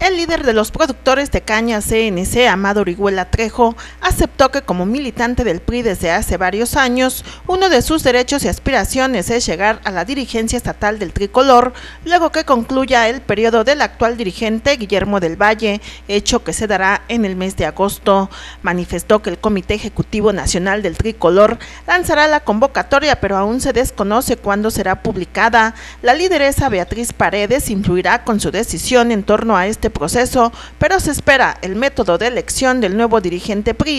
El líder de los productores de caña CNC, Amado Orihuela Trejo, aceptó que como militante del PRI desde hace varios años, uno de sus derechos y aspiraciones es llegar a la dirigencia estatal del tricolor, luego que concluya el periodo del actual dirigente Guillermo del Valle, hecho que se dará en el mes de agosto. Manifestó que el Comité Ejecutivo Nacional del Tricolor lanzará la convocatoria, pero aún se desconoce cuándo será publicada. La lideresa Beatriz Paredes influirá con su decisión en torno a este proceso, pero se espera el método de elección del nuevo dirigente PRI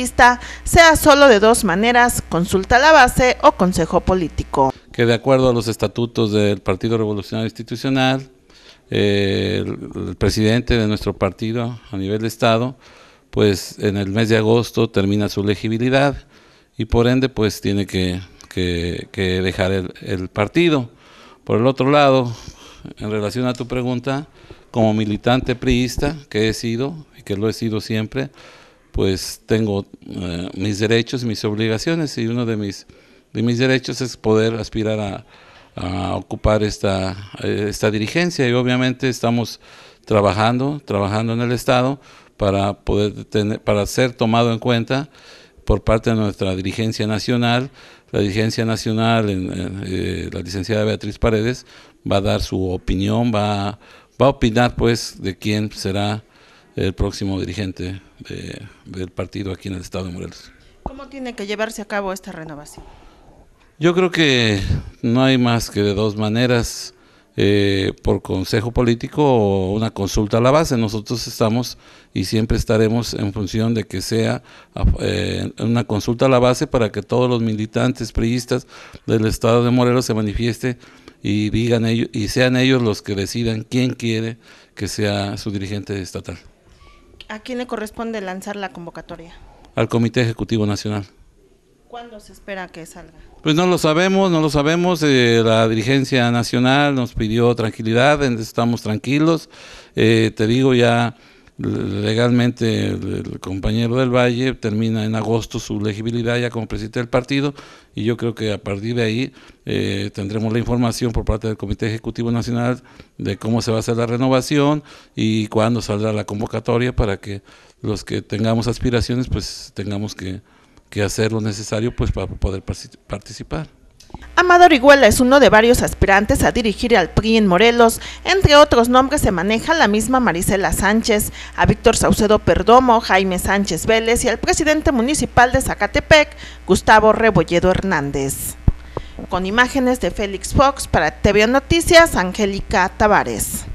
sea solo de dos maneras, consulta la base o consejo político. Que de acuerdo a los estatutos del Partido Revolucionario Institucional, eh, el, presidente de nuestro partido a nivel de Estado, pues en el mes de agosto termina su legibilidad y por ende pues tiene que, dejar el, partido. Por el otro lado, en relación a tu pregunta, como militante priista que he sido y que lo he sido siempre, pues tengo eh, mis derechos mis obligaciones y uno de mis, de mis derechos es poder aspirar a, ocupar esta, eh, esta dirigencia y obviamente estamos trabajando, trabajando en el Estado para poder tener, para ser tomado en cuenta por parte de nuestra dirigencia nacional. La dirigencia nacional, eh, la licenciada Beatriz Paredes, va a dar su opinión, va, va a opinar pues de quién será el próximo dirigente del partido aquí en el estado de Morelos. ¿Cómo tiene que llevarse a cabo esta renovación? Yo creo que no hay más que de dos maneras, eh, por consejo político o una consulta a la base. Nosotros estamos y siempre estaremos en función de que sea eh, una consulta a la base para que todos los militantes priistas del estado de Morelos se manifieste y digan ellos, y sean ellos los que decidan quién quiere que sea su dirigente estatal. ¿A quién le corresponde lanzar la convocatoria? Al Comité Ejecutivo Nacional. ¿Cuándo se espera que salga? Pues no lo sabemos, no lo sabemos. Eh, la dirigencia nacional nos pidió tranquilidad, estamos tranquilos. Eh, te digo ya legalmente el, compañero del Valle termina en agosto su legibilidad ya como presidente del partido y yo creo que a partir de ahí eh, tendremos la información por parte del Comité Ejecutivo Nacional de cómo se va a hacer la renovación y cuándo saldrá la convocatoria para que los que tengamos aspiraciones pues tengamos que, que hacer lo necesario pues para poder participar. Amador Iguela es uno de varios aspirantes a dirigir al PRI en Morelos. Entre otros nombres se maneja la misma Marisela Sánchez, a Víctor Saucedo Perdomo, Jaime Sánchez Vélez y al presidente municipal de Zacatepec, Gustavo Rebolledo Hernández. Con imágenes de Félix Fox para TV Noticias, Angélica Tavares.